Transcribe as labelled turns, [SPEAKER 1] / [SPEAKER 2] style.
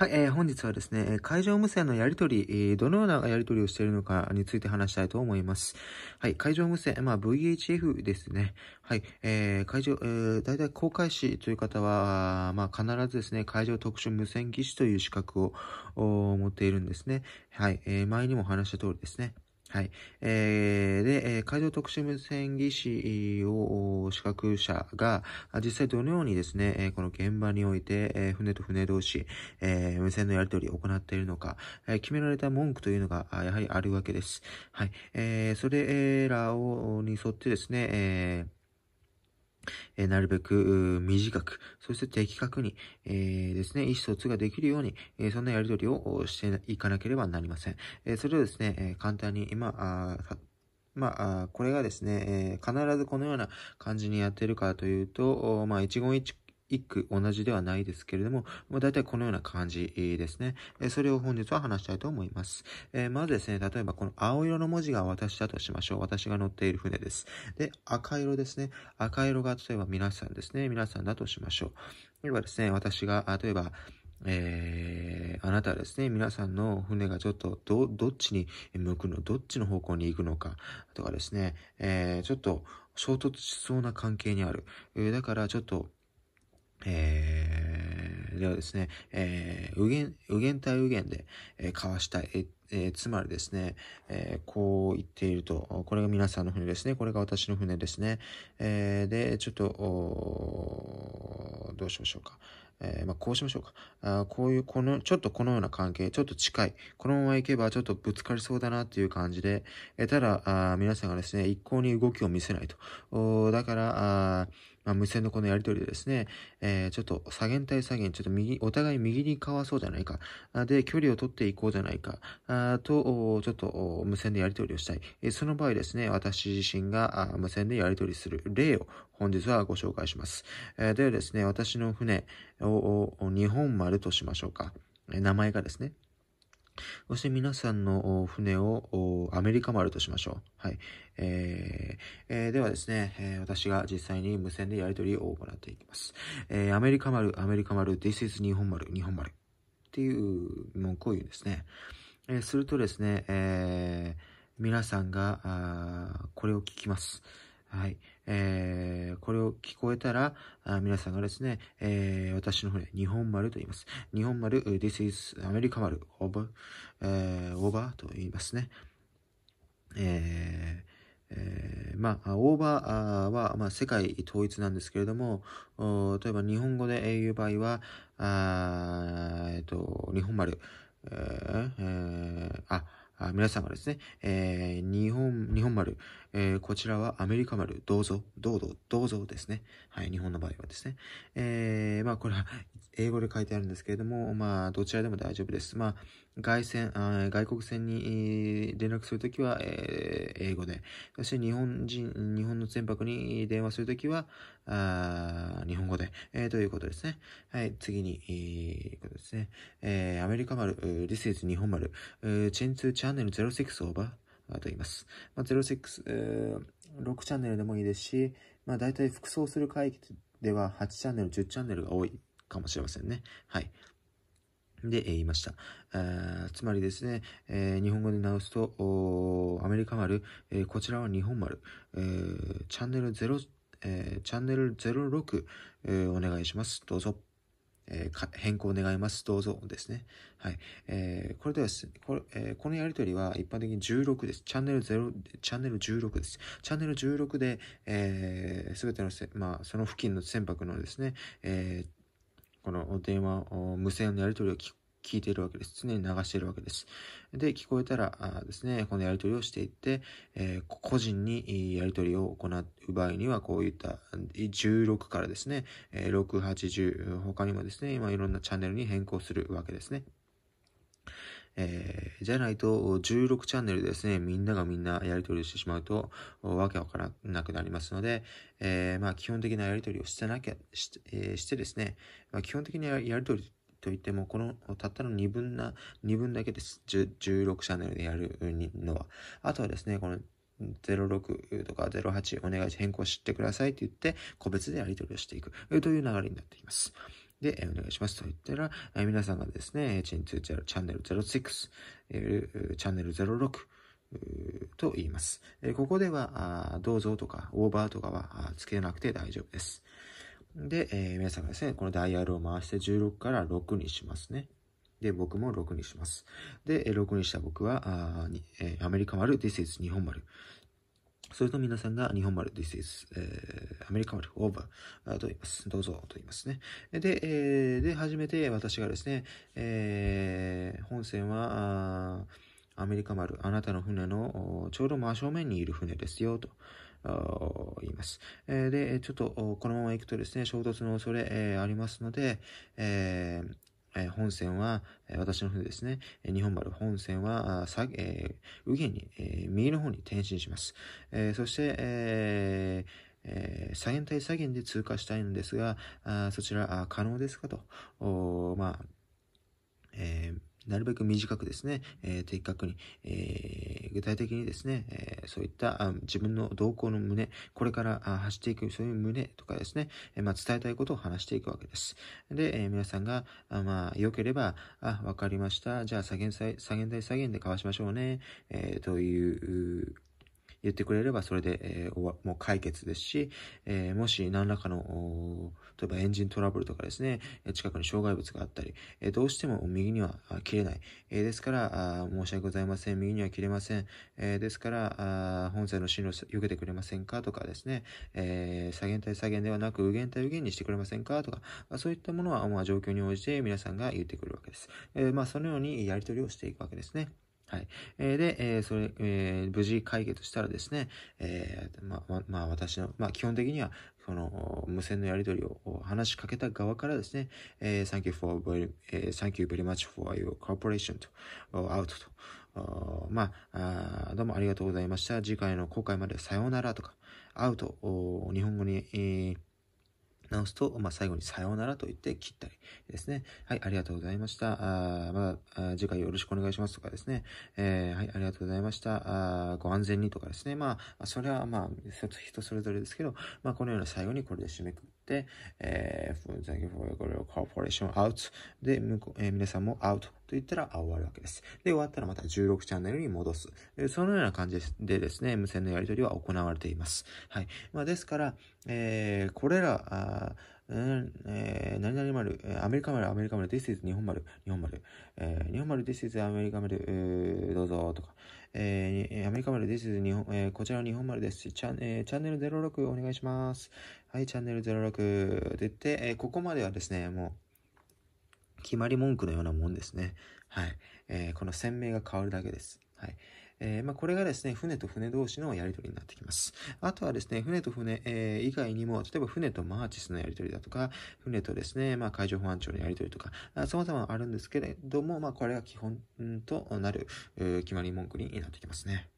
[SPEAKER 1] はい、えー、本日はですね、海上無線のやりとり、どのようなやりとりをしているのかについて話したいと思います。はい、会場無線、まあ VHF ですね。はい、えー、会場、えー、大体航海士という方は、まあ必ずですね、会場特殊無線技師という資格を持っているんですね。はい、えー、前にも話した通りですね。はい。えー、で、え海上殊無線技師を、資格者が、実際どのようにですね、えこの現場において、え船と船同士、え無線のやり取りを行っているのか、え決められた文句というのが、やはりあるわけです。はい。えそれらを、に沿ってですね、えーえなるべく短く、そして的確に、えですね、意思疎通ができるように、えそんなやりとりをしていかなければなりません。えそれをですね、え簡単に今、あまあ、これがですね、え必ずこのような感じにやってるかというと、まあ、一言一一句同じではないですけれども、まあ、大体このような感じですね。それを本日は話したいと思います。えー、まずですね、例えばこの青色の文字が私だとしましょう。私が乗っている船です。で、赤色ですね。赤色が例えば皆さんですね。皆さんだとしましょう。例えばですね、私が、例えば、えー、あなたはですね、皆さんの船がちょっとど、どっちに向くの、どっちの方向に行くのか、とかですね、えー、ちょっと衝突しそうな関係にある。えー、だからちょっと、えー、ではですね、えー、右元、右元対右元で、えー、交わしたい、えー、つまりですね、えー、こう言っていると、これが皆さんの船ですね、これが私の船ですね。えー、で、ちょっと、おどうしましょうか。えー、まあ、こうしましょうか。あこういう、この、ちょっとこのような関係、ちょっと近い。このままいけばちょっとぶつかりそうだなっていう感じで、えただあ、皆さんがですね、一向に動きを見せないと。おだから、あまあ、無線のこのやり取りでですね、えー、ちょっと左舷対左舷、ちょっと右、お互い右にかわそうじゃないか。で、距離を取っていこうじゃないか。あと、ちょっと無線でやり取りをしたい。えその場合ですね、私自身が無線でやり取りする例を本日はご紹介します。えではですね、私の船を日本丸としましょうか。名前がですね。そして皆さんの船をアメリカ丸としましょう。はい。えーえー、ではですね、えー、私が実際に無線でやり取りを行っていきます。えー、アメリカ丸、アメリカ丸、This is 日本丸、日本丸っていう文句を言うんですね。えー、するとですね、えー、皆さんがあこれを聞きます。はい。えー、これを聞こえたら、あ皆さんがですね、えー、私の方で日本丸と言います。日本丸、This is アメリカ丸、over、えー、over と言いますね。えー、えー、まあ、オーバーは、まあ、世界統一なんですけれども、例えば日本語で言う場合は、あえっと、日本丸、えー、えー、あ、皆さんがですね、えー、日本、日本丸、えー、こちらはアメリカ丸、どうぞ、どうぞ、どうぞですね。はい、日本の場合はですね。えー、まあこれは英語で書いてあるんですけれども、まあどちらでも大丈夫です。まあ外線、あ外国船に連絡するときは、えー、英語で。そして日本人、日本の船舶に電話するときは、あ日本語で、えー、ということですね。はい、次に、えー、ことですね。えー、アメリカ丸、This is 日本丸、チェ a ンツーチャンネル06 over と言います。まあ、06、えー、6チャンネルでもいいですし、まあ、大体服装する会議では8チャンネル、10チャンネルが多いかもしれませんね。はい。で、言いました。あつまりですね、えー、日本語で直すと、アメリカ丸、えー、こちらは日本丸、えー、チャンネル0、えー、チャンネル06、えー、お願いします。どうぞ。えー、変更願います。どうぞですね。はい。えー、これではこれ、えー、このやりとりは一般的に16です。チャンネル0、チャンネル16です。チャンネル16で、えー、すべてのせ、まあ、その付近の船舶のですね、えー、この電話、無線のやり取りを聞く聞いているわけです。常に流しているわけです。で、聞こえたらですね、このやり取りをしていって、えー、個人にやり取りを行う場合には、こういった16からですね、6、8、10、他にもですね、今いろんなチャンネルに変更するわけですね。えー、じゃないと16チャンネルでですね、みんながみんなやり取りしてしまうと、わけわからなくなりますので、えー、まあ基本的なやり取りをしてなきゃ、しえー、してですね、まあ、基本的なやり取りといっても、この、たったの2分な、2分だけです。16チャンネルでやるのは。あとはですね、この、06とか08お願いし変更してくださいって言って、個別でやり取りをしていくという流れになっています。で、お願いしますと言ったら、皆さんがですね、1 2チャンネル06、チャンネル06、と言います。ここでは、どうぞとか、オーバーとかはつけなくて大丈夫です。で、えー、皆さんがですね、このダイヤルを回して16から6にしますね。で、僕も6にします。で、6にした僕は、あえー、アメリカ丸、This is 日本丸。それと皆さんが日本丸、This is、えー、アメリカ丸、over と言います。どうぞと言いますね。で、えー、で、初めて私がですね、えー、本船は、アメリカ丸、あなたの船のちょうど真正面にいる船ですよ、と。言います。えで、ちょっとこのまま行くとですね、衝突の恐れ、えありますので、えーえ本線は、私の船ですね、え日本丸本線は、えー、右舷に、え右の方に転進します。えそして、ええー、左辺対左辺で通過したいのですが、あそちらあ可能ですかと、おまあ、なるべく短くですね、えー、的確に、えー、具体的にですね、えー、そういったあ自分の動向の胸、これからあ走っていく、そういう胸とかですね、えー、まあ、伝えたいことを話していくわけです。で、え皆さんが、あまあ、良ければ、あ、わかりました。じゃあ、左減、左減大左減で交わしましょうね。えという、言ってくれればそれで、えー、もう解決ですし、えー、もし何らかの、例えばエンジントラブルとかですね、近くに障害物があったり、えどうしても右には切れない。えですから、申し訳ございません。右には切れません。えですから、本線の進路を避けてくれませんかとかですね、え左減対左減ではなく右減対右減にしてくれませんかとか、そういったものは、まあ、状況に応じて皆さんが言ってくるわけです。えまあ、そのようにやり取りをしていくわけですね。はい。えー、で、えー、それ、えー、無事解決したらですね、えー、ま、ま、まあ、私の、まあ、基本的には、その、無線のやり取りを話しかけた側からですね、えー、thank you for very,、えー、thank you very much for your cooperation と、out と、まあどうもありがとうございました。次回の公開までさようならとか、out を日本語に、えー直すと、まあ、最後にさようならと言って切ったりですね。はい、ありがとうございました。あまだ次回よろしくお願いしますとかですね。えー、はい、ありがとうございました。あご安全にとかですね。まあ、それはまあ、人それぞれですけど、まあ、このような最後にこれで締めくく、えー、Thank you for your cooperation out で、向こう、えー、皆さんも out と言ったら終わるわけです。で、終わったらまた16チャンネルに戻す。でそのような感じでですね、無線のやり取りは行われています。はい。まあ、ですから、えー、これら、あえー、何々丸、アメリカ丸、アメリカ丸、This is 日本丸、日本丸、えー、日本丸、This is アメリカ丸、えー、どうぞ、とか、えー、アメリカ丸です。日本、えー、こちらは日本丸です。チャン、えー、チャンネル06お願いします。はい、チャンネル06って言って、えー、ここまではですね、もう、決まり文句のようなもんですね。はい。えー、この鮮明が変わるだけです。はい。えー、まあ、これがですね、船と船同士のやり取りになってきます。あとはですね、船と船、えー、以外にも、例えば船とマーチスのやり取りだとか、船とですね、まあ、海上保安庁のやり取りとか、様々あるんですけれども、まあ、これが基本となる、えー、決まり文句になってきますね。